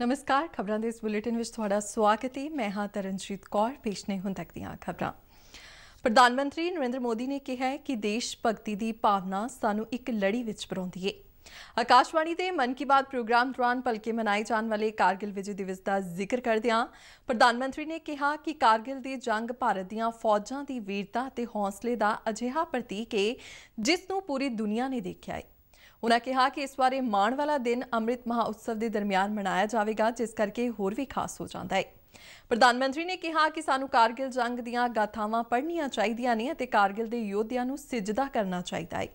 ਨਮਸਕਾਰ ਖਬਰਾਂ ਦੇ ਇਸ ਬੁਲੇਟਿਨ ਵਿੱਚ ਤੁਹਾਡਾ ਸਵਾਗਤ ਹੈ ਮੈਂ ਹਾਂ ਤਰਨਜੀਤ ਕੌਰ ਪੇਸ਼ ਨੇ ਹੁਣ ਤੱਕ ਦੀਆਂ ਖਬਰਾਂ ਪ੍ਰਧਾਨ ਮੰਤਰੀ ਨਰਿੰਦਰ ਮੋਦੀ ਨੇ ਕਿਹਾ ਹੈ ਕਿ ਦੇਸ਼ ਭਗਤੀ ਦੀ ਭਾਵਨਾ ਸਾਨੂੰ ਇੱਕ ਲੜੀ ਵਿੱਚ ਪਰੋਂਦੀ ਹੈ ਆਕਾਸ਼ਵਾਣੀ ਦੇ ਮਨ ਕੀ ਬਾਤ ਪ੍ਰੋਗਰਾਮ ਦੌਰਾਨ ਪਲਕੇ ਮਨਾਏ ਜਾਣ ਵਾਲੇ ਕਾਰਗਿਲ ਵਿਜੇ ਦਿਵਸ ਦਾ ਜ਼ਿਕਰ ਕਰਦਿਆਂ ਪ੍ਰਧਾਨ ਮੰਤਰੀ ਨੇ ਕਿਹਾ ਕਿ ਕਾਰਗਿਲ ਦੀ ਜੰਗ ਭਾਰਤ ਦੀਆਂ ਫੌਜਾਂ ਦੀ ਵੀਰਤਾ ਤੇ ਹੌਸਲੇ ਦਾ ਅਜਿਹਾ ਪ੍ਰਤੀਕ ਹੈ ਜਿਸ ਨੂੰ ਪੂਰੀ ਦੁਨੀਆ ਨੇ ਦੇਖਿਆ ਹੈ ਉਹਨਾਂ ਕਿਹਾ ਕਿ ਇਸ ਵਾਰੇ ਮਾਣ ਵਾਲਾ ਦਿਨ ਅੰਮ੍ਰਿਤ ਮਹਾਉਤਸਵ ਦੇ ਦਰਮਿਆਨ ਮਨਾਇਆ ਜਾਵੇਗਾ ਜਿਸ ਕਰਕੇ ਹੋਰ ਵੀ ਖਾਸ ਹੋ ਜਾਂਦਾ ਹੈ ਪ੍ਰਧਾਨ ਮੰਤਰੀ ਨੇ ਕਿਹਾ ਕਿ ਸਾਨੂੰ ਕਾਰਗਿਲ ਜੰਗ ਦੀਆਂ ਗਾਥਾਵਾਂ ਪੜ੍ਹਨੀਆਂ ਚਾਹੀਦੀਆਂ ਨੇ ਅਤੇ ਕਾਰਗਿਲ ਦੇ ਯੋਧਿਆਂ ਨੂੰ ਸਿਜਦਾ ਕਰਨਾ ਚਾਹੀਦਾ ਹੈ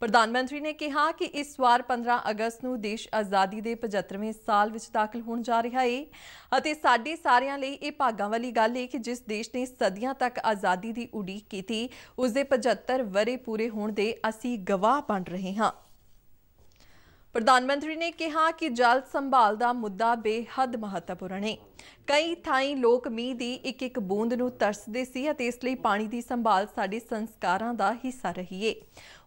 ਪ੍ਰਧਾਨ ਮੰਤਰੀ ਨੇ ਕਿਹਾ ਕਿ ਇਸ ਵਾਰ 15 ਅਗਸਤ ਨੂੰ ਦੇਸ਼ ਆਜ਼ਾਦੀ ਦੇ 75ਵੇਂ ਸਾਲ ਵਿੱਚ ਦਾਖਲ ਹੋਣ ਜਾ ਰਿਹਾ ਹੈ ਅਤੇ ਸਾਡੇ ਸਾਰਿਆਂ ਲਈ ਇਹ ਭਾਗਾਂ ਵਾਲੀ ਗੱਲ ਹੈ ਕਿ ਜਿਸ ਦੇਸ਼ ਨੇ ਸਦੀਆਂ ਤੱਕ ਆਜ਼ਾਦੀ ਦੀ ਉਡੀਕ ਕੀਤੀ ਉਸ ਦੇ 75 ਵਰੇ ਪੂਰੇ ਹੋਣ ਦੇ ਅਸੀਂ ਗਵਾਹ ਬਣ ਰਹੇ ਹਾਂ ਪ੍ਰਧਾਨ ਮੰਤਰੀ ਨੇ ਕਿਹਾ ਕਿ ਜਲ ਸੰਭਾਲ ਦਾ ਮੁੱਦਾ ਬੇਹੱਦ ਮਹੱਤਵਪੂਰਨ ਹੈ ਕਈ ਥਾਈਂ ਲੋਕ ਮੀਂਹ ਦੀ ਇੱਕ ਇੱਕ ਬੂੰਦ ਨੂੰ ਤਰਸਦੇ ਸੀ ਅਤੇ ਇਸ ਲਈ ਪਾਣੀ ਦੀ ਸੰਭਾਲ ਸਾਡੇ ਸੰਸਕਾਰਾਂ ਦਾ ਹਿੱਸਾ ਰਹੀ ਹੈ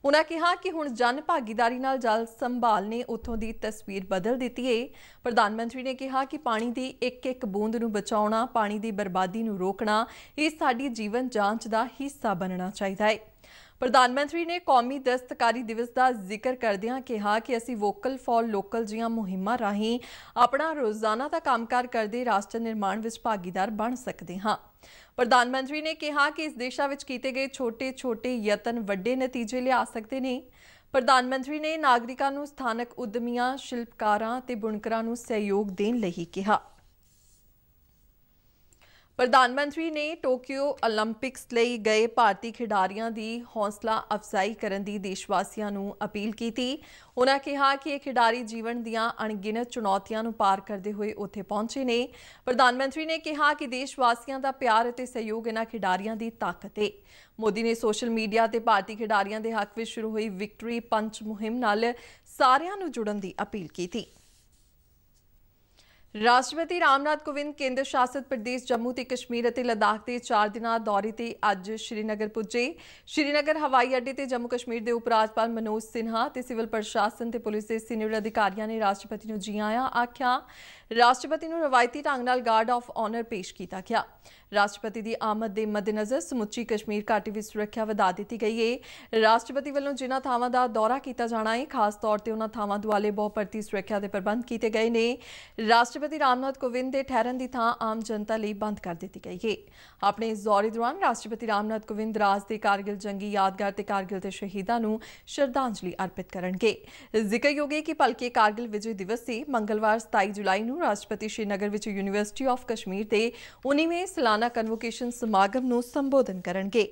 ਉਹਨਾਂ ਕਿਹਾ ਕਿ ਹੁਣ ਜਨ ਭਾਗੀਦਾਰੀ ਨਾਲ ਜਲ ਸੰਭਾਲ ਨੇ ਉਥੋਂ ਦੀ ਤਸਵੀਰ ਬਦਲ ਦਿੱਤੀ ਹੈ ਪ੍ਰਧਾਨ ਮੰਤਰੀ ਨੇ ਕਿਹਾ ਕਿ ਪਾਣੀ ਦੀ ਇੱਕ ਇੱਕ ਬੂੰਦ ਨੂੰ ਬਚਾਉਣਾ ਪਾਣੀ ਦੀ ਬਰਬਾਦੀ ਨੂੰ ਰੋਕਣਾ ਇਹ ਸਾਡੀ ਜੀਵਨ ਜਾਂਚ ਦਾ ਹਿੱਸਾ ਬਣਨਾ ਚਾਹੀਦਾ ਹੈ ਪ੍ਰਧਾਨ ਮੰਤਰੀ ਨੇ ਕੌਮੀ ਦਸਤਕਾਰੀ ਦਿਵਸ ਦਾ ਜ਼ਿਕਰ ਕਰਦਿਆਂ ਕਿਹਾ ਕਿ ਅਸੀਂ ਵੋਕਲ ਫਾਰ ਲੋਕਲ ਜੀਆਂ ਮੁਹਿੰਮਾਂ ਰਾਹੀਂ ਆਪਣਾ ਰੋਜ਼ਾਨਾ ਦਾ ਕੰਮਕਾਰ ਕਰਦੇ ਰਾਸ਼ਟਰ ਨਿਰਮਾਣ ਵਿੱਚ ਭਾਗੀਦਾਰ ਬਣ ਸਕਦੇ ਹਾਂ ਪ੍ਰਧਾਨ ਮੰਤਰੀ ਨੇ ਕਿਹਾ ਕਿ ਇਸ ਦੇਸ਼ਾ ਵਿੱਚ ਕੀਤੇ ਗਏ ਛੋਟੇ-ਛੋਟੇ ਯਤਨ ਵੱਡੇ ਨਤੀਜੇ ਲਿਆ ਸਕਦੇ ਨੇ ਪ੍ਰਧਾਨ ਮੰਤਰੀ ਨੇ ਨਾਗਰਿਕਾਂ ਨੂੰ ਸਥਾਨਕ ਉਦਮੀਆਂ, ਸ਼ਿਲਪਕਾਰਾਂ ਤੇ ਬੁਣਕਰਾਂ ਨੂੰ ਸਹਿਯੋਗ ਦੇਣ ਲਈ ਕਿਹਾ ਪ੍ਰਧਾਨ ਮੰਤਰੀ ਨੇ ਟੋਕੀਓ 올림픽ਸ ਲਈ ਗਏ ਭਾਰਤੀ ਖਿਡਾਰੀਆਂ ਦੀ ਹੌਸਲਾ ਅਫਜ਼ਾਈ ਕਰਨ ਦੀ ਦੇਸ਼ ਵਾਸੀਆਂ ਨੂੰ ਅਪੀਲ ਕੀਤੀ ਉਹਨਾਂ ਕਿਹਾ ਕਿ ਇਹ ਖਿਡਾਰੀ ਜੀਵਨ ਦੀਆਂ ਅਣਗਿਣਤ ਚੁਣੌਤੀਆਂ ਨੂੰ ਪਾਰ ਕਰਦੇ ਹੋਏ ਉੱਥੇ ਪਹੁੰਚੇ ਨੇ ਪ੍ਰਧਾਨ ਮੰਤਰੀ ਨੇ ਕਿਹਾ ਕਿ ਦੇਸ਼ ਵਾਸੀਆਂ ਦਾ ਪਿਆਰ ਅਤੇ ਸਹਿਯੋਗ ਇਹਨਾਂ ਖਿਡਾਰੀਆਂ ਦੀ ਤਾਕਤ ਹੈ ਮੋਦੀ ਨੇ ਸੋਸ਼ਲ ਮੀਡੀਆ ਤੇ ਭਾਰਤੀ ਖਿਡਾਰੀਆਂ ਦੇ ਹੱਕ ਵਿੱਚ ਸ਼ੁਰੂ ਹੋਈ ਵਿਕਟਰੀ ਪੰਚ ਮੁਹਿੰਮ ਨਾਲ ਸਾਰਿਆਂ ਨੂੰ ਜੁੜਨ ਦੀ ਅਪੀਲ ਕੀਤੀ ਰਾਸ਼ਟਰਪਤੀ ਰਾਮਨਾਥ ਕੋਵਿੰਦ ਕੇਂਦਰ ਸ਼ਾਸਿਤ ਪ੍ਰਦੇਸ਼ ਜੰਮੂ ਤੇ ਕਸ਼ਮੀਰ ਅਤੇ ਲਦਾਖ ਦੇ 4 ਦਿਨਾਂ ਦੌਰੇ ਤੇ ਅੱਜ ਸ਼੍ਰੀਨਗਰ ਪੁੱਜੇ ਸ਼੍ਰੀਨਗਰ ਹਵਾਈ ਅੱਡੇ ਤੇ ਜੰਮੂ ਕਸ਼ਮੀਰ ਦੇ ਉਪ ਰਾਜਪਾਲ ਮਨੋਜ ਸਿਨਹਾ ਤੇ ਸਿਵਲ ਪ੍ਰਸ਼ਾਸਨ ਤੇ ਪੁਲਿਸ ਦੇ ਸੀਨੀਅਰ ਅਧਿਕਾਰੀਆਂ ਨੇ ਰਾਸ਼ਟਰਪਤੀ ਨੂੰ ਜੀ ਆਇਆਂ ਆਖਿਆ ਰਾਸ਼ਟਰਪਤੀ ਨੂੰ ਰਵਾਇਤੀ ਢੰਗ ਨਾਲ ਗਾਰਡ ਆਫ ਆਨਰ ਪੇਸ਼ ਕੀਤਾ ਗਿਆ ਰਾਸ਼ਟਰਪਤੀ ਦੀ ਆਮਦ ਦੇ ਮੱਦੇਨਜ਼ਰ ਸਮੁੱਚੀ ਕਸ਼ਮੀਰ ਘਾਟੀ ਵਿੱਚ ਸੁਰੱਖਿਆ ਵਧਾ ਦਿੱਤੀ ਗਈ ਹੈ ਰਾਸ਼ਟਰਪਤੀ ਵੱਲੋਂ ਜਿਨ੍ਹਾਂ ਥਾਵਾਂ ਦਾ ਦੌਰਾ ਕੀਤਾ ਜਾਣਾ ਹੈ ਖਾਸ ਤੌਰ ਤੇ ਉਹਨਾਂ ਥਾਵਾਂ ਦੁਆਲੇ ਬਹੁਪਰਤੀ ਸੁਰੱਖਿਆ ਦੇ ਪ੍ਰਬੰਧ ਕੀਤੇ ਗਏ ਨੇ ਰਾਸ਼ਟਰ ਰਾਸ਼ਟਰਪਤੀ ਰਾਮਨਾਥ ਕੋਵਿੰਦ ਦੇ ਠਹਿਰਨ ਦੀ ਥਾਂ ਆਮ ਜਨਤਾ ਲਈ ਬੰਦ ਕਰ ਦਿੱਤੀ ਗਈ ਹੈ ਆਪਣੇ ਜ਼ੋਰੀ ਦੌਰਾਨ ਰਾਸ਼ਟਰਪਤੀ ਰਾਮਨਾਥ ਕੋਵਿੰਦ ਰਾਜ ਦੇ ਕਾਰਗਿਲ ਜੰਗੀ ਯਾਦਗਾਰ ਤੇ ਕਾਰਗਿਲ ਦੇ ਸ਼ਹੀਦਾਂ ਨੂੰ ਸ਼ਰਧਾਂਜਲੀ ਅਰਪਿਤ ਕਰਨਗੇ ਜ਼ਿਕਰਯੋਗ ਹੈ ਕਿ ਪਲਕੇ ਕਾਰਗਿਲ ਵਿਜੇ ਦਿਵਸ ਸੀ ਮੰਗਲਵਾਰ 27 ਜੁਲਾਈ ਨੂੰ ਰਾਸ਼ਟਰਪਤੀ ਸ਼੍ਰੀਨਗਰ ਵਿੱਚ ਯੂਨੀਵਰਸਿਟੀ ਆਫ ਕਸ਼ਮੀਰ ਦੇ 19ਵੇਂ ਸਾਲਾਨਾ ਕਨਵੋਕੇਸ਼ਨ ਸਮਾਗਮ ਨੂੰ ਸੰਬੋਧਨ ਕਰਨਗੇ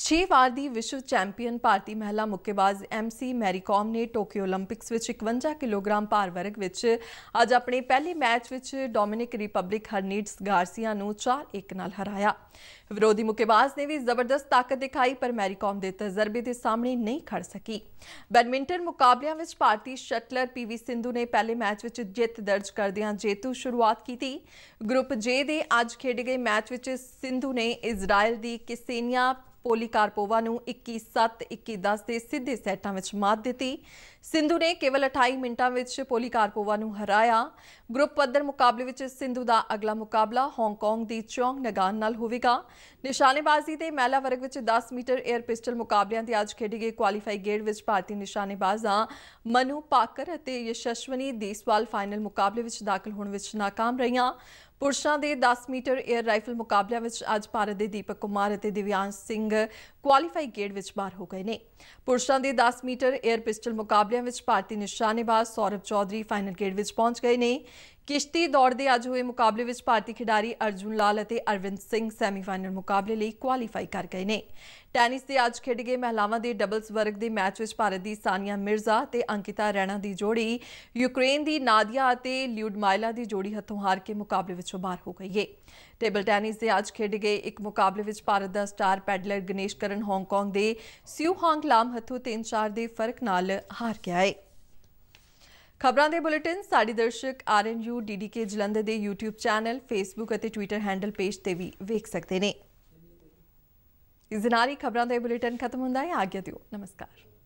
6 ਵਾਰ ਦੀ ਵਿਸ਼ਵ ਚੈਂਪੀਅਨ ਭਾਰਤੀ ਮਹਿਲਾ ਮੁੱਕੇਬਾਜ਼ ਐਮਸੀ ਮੈਰੀਕਾਮ ਨੇ ਟੋਕੀਓ 올림픽ਸ ਵਿੱਚ 51 ਕਿਲੋਗ੍ਰਾਮ ਭਾਰ ਵਰਗ ਵਿੱਚ ਅੱਜ ਆਪਣੇ ਪਹਿਲੇ ਮੈਚ ਵਿੱਚ ਡੋਮਿਨਿਕ ਰਿਪਬਲਿਕ ਹਰਨੀਟਸ ਗਾਰਸੀਆ ਨੂੰ 4-1 ਨਾਲ ਹਰਾਇਆ ਵਿਰੋਧੀ ਮੁੱਕੇਬਾਜ਼ ਨੇ ਵੀ ਜ਼ਬਰਦਸਤ ਤਾਕਤ ਦਿਖਾਈ ਪਰ ਮੈਰੀਕਾਮ ਦੇ ਤਜਰਬੇ ਦੇ ਸਾਹਮਣੇ ਨਹੀਂ ਖੜ ਸਕੀ ਬੈਡਮਿੰਟਨ ਮੁਕਾਬਲਿਆਂ ਵਿੱਚ ਭਾਰਤੀ ਸ਼ਟਲਰ ਪੀਵੀ ਸਿੰਧੂ ਨੇ ਪਹਿਲੇ ਮੈਚ ਵਿੱਚ ਜਿੱਤ ਦਰਜ ਕਰਦਿਆਂ ਜੇਤੂ ਸ਼ੁਰੂਆਤ ਕੀਤੀ ਗਰੁੱਪ ਜੇ ਦੇ ਅੱਜ ਖੇਡੇ ਗਏ ਮੈਚ ਵਿੱਚ ਸਿੰਧੂ ਨੇ ਇਜ਼ਰਾਈਲ ਦੀ ਕਿਸੇਨੀਆ ਪੋਲੀਕਾਰਪੋਵਾ ਨੂੰ 21-7 21-10 ਦੇ ਸਿੱਧੇ ਸੈੱਟਾਂ ਵਿੱਚ ਮਾਤ ਦਿੱਤੀ ਸਿੰਧੂ ਨੇ ਕੇਵਲ 28 ਮਿੰਟਾਂ ਵਿੱਚ ਪੋਲੀਕਾਰਪੋਵਾ ਨੂੰ ਹਰਾਇਆ ਗਰੁੱਪ ਪੱਧਰ ਮੁਕਾਬਲੇ ਵਿੱਚ ਸਿੰਧੂ ਦਾ ਅਗਲਾ ਮੁਕਾਬਲਾ ਹਾਂਗਕਾਂਗ ਦੀ ਚੌਂਗ ਨਗਾਨ ਨਾਲ ਹੋਵੇਗਾ ਨਿਸ਼ਾਨੇਬਾਜ਼ੀ ਦੇ ਮਹਿਲਾ ਵਰਗ ਵਿੱਚ 10 ਮੀਟਰ 에ਅਰ ਪਿਸਟਲ ਮੁਕਾਬਲਿਆਂ ਦੀ ਅੱਜ ਖੇਡੀ ਗਈ ਕੁਆਲੀਫਾਈ ਗੇੜ ਵਿੱਚ ਭਾਰਤੀ ਨਿਸ਼ਾਨੇਬਾਜ਼ਾਂ ਮਨੂ ਪਾਕਰ ਅਤੇ ਯਸ਼ਸ਼ਵਨੀ ਦੇਸਵਾਲ ਫਾਈਨਲ ਮੁਕਾਬਲੇ ਵਿੱਚ ਦਾਖਲ ਹੋਣ ਵਿੱਚ ناکਾਮ ਰਹੀਆਂ ਪੁਰਸ਼ਾਂ ਦੇ 10 ਮੀਟਰ 에ਅਰ ਰਾਈਫਲ ਮੁਕਾਬਲਿਆਂ ਵਿੱਚ ਅੱਜ ਭਾਰਤ ਦੇ ਦੀਪਕ ਕੁਮਾਰ ਅਤੇ ਦਿਵਿਆਂਸ਼ ਸਿੰਘ ਕੁਆਲੀਫਾਈ ਗੇਟ ਵਿੱਚ ਬਾਹਰ ਹੋ ਗਏ ਨੇ ਪੁਰਸ਼ਾਂ ਦੇ 10 ਮੀਟਰ 에ਅਰ ਪਿਸਟਲ ਮੁਕਾਬਲਿਆਂ ਵਿੱਚ ਭਾਰਤੀ ਨਿਸ਼ਾਨੇਬਾਜ਼ ਸੌਰਵ ਚੌਧਰੀ ਫਾਈਨਲ ਗੇਟ ਵਿੱਚ ਪਹੁੰਚ ਗਏ ਨੇ ਕਿਸ਼ਤੀ ਦੌੜ ਦੇ ਅੱਜ ਹੋਏ ਮੁਕਾਬਲੇ ਵਿੱਚ ਭਾਰਤੀ ਖਿਡਾਰੀ ਅਰਜੁਨ ਲਾਲ ਅਤੇ ਅਰਵਿੰਦ ਸਿੰਘ ਸੈਮੀਫਾਈਨਲ ਮੁਕਾਬਲੇ ਲਈ ਕੁਆਲੀਫਾਈ ਕਰ ਗਏ ਨੇ ਟੈਨਿਸ ਦੇ ਅੱਜ ਖੇਡੇ ਗਏ ਮਹਿਲਾਵਾਂ ਦੇ ਡਬਲਸ ਵਰਗ ਦੇ ਮੈਚ ਵਿੱਚ ਭਾਰਤ ਦੀ ਸਾਨੀਆ ਮਿਰਜ਼ਾ ਤੇ ਅੰਕਿਤਾ ਰੈਣਾ ਦੀ ਜੋੜੀ ਯੂਕਰੇਨ ਦੀ ਨਾਦੀਆ ਅਤੇ ਲਿਊਡਮਾਈਲਾ ਦੀ ਜੋੜੀ ਹੱਥੋਂ ਹਾਰ ਕੇ ਮੁਕਾਬਲੇ ਵਿੱਚੋਂ ਬਾਹਰ ਹੋ ਗਈ ਹੈ ਟੇਬਲ ਟੈਨਿਸ ਦੇ ਅੱਜ ਖੇਡੇ ਗਏ ਇੱਕ ਮੁਕਾਬਲੇ ਵਿੱਚ ਭਾਰਤ ਦਾ star paddler Ganesh Karan Hong Kong ਦੇ ਸਿਊ ਹਾਂਗ ਲਾਮ ਹੱਥੋਂ 3-4 ਦੇ ਫਰਕ ਨਾਲ ਹਾਰ ਗਿਆ ਹੈ ਖਬਰਾਂ ਦੇ ਬੁਲੇਟਿਨ ਸਾਡੀ ਦਰਸ਼ਕ ਆਰਐਨਯੂ ਡੀਡੀਕੇ ਜਲੰਧਰ ਦੇ YouTube ਚੈਨਲ Facebook ਅਤੇ Twitter ਹੈਂਡਲ ਪੇਜ ਤੇ ਵੀ ਵੇਖ ਸਕਦੇ ਨੇ ਇਸ ਨਾਲ ਹੀ ਖਬਰਾਂ ਦਾ ਬੁਲੇਟਿਨ ਖਤਮ ਹੁੰਦਾ ਹੈ ਆਗਿਆ ਦਿਓ ਨਮਸਕਾਰ